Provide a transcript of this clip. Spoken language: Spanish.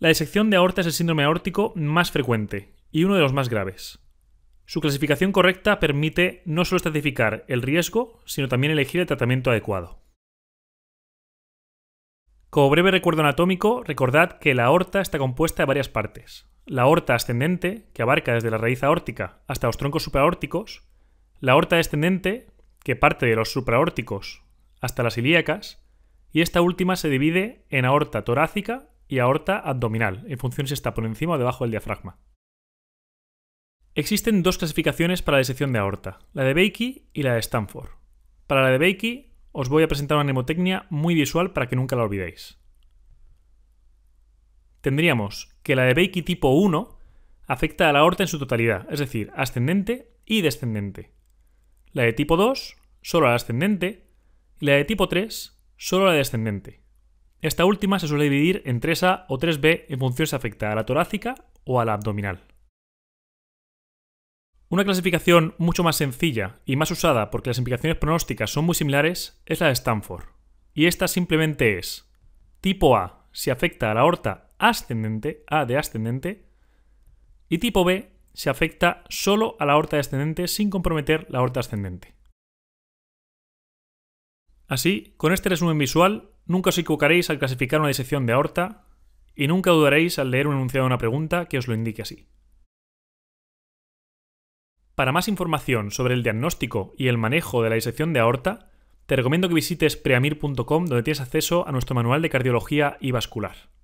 La disección de aorta es el síndrome aórtico más frecuente y uno de los más graves. Su clasificación correcta permite no solo estratificar el riesgo, sino también elegir el tratamiento adecuado. Como breve recuerdo anatómico, recordad que la aorta está compuesta de varias partes. La aorta ascendente, que abarca desde la raíz aórtica hasta los troncos supraórticos, la aorta descendente, que parte de los supraórticos hasta las ilíacas, y esta última se divide en aorta torácica y aorta abdominal, en función si está por encima o debajo del diafragma. Existen dos clasificaciones para la disección de aorta, la de Beiki y la de Stanford. Para la de Beiki os voy a presentar una mnemotecnia muy visual para que nunca la olvidéis. Tendríamos que la de Beiki tipo 1 afecta a la aorta en su totalidad, es decir, ascendente y descendente. La de tipo 2 solo la ascendente y la de tipo 3 solo la descendente. Esta última se suele dividir en 3A o 3B en función si afecta a la torácica o a la abdominal. Una clasificación mucho más sencilla y más usada porque las implicaciones pronósticas son muy similares es la de Stanford. Y esta simplemente es tipo A si afecta a la aorta ascendente, A de ascendente, y tipo B si afecta solo a la aorta descendente sin comprometer la aorta ascendente. Así, con este resumen visual Nunca os equivocaréis al clasificar una disección de aorta y nunca dudaréis al leer un enunciado de una pregunta que os lo indique así. Para más información sobre el diagnóstico y el manejo de la disección de aorta, te recomiendo que visites preamir.com donde tienes acceso a nuestro manual de cardiología y vascular.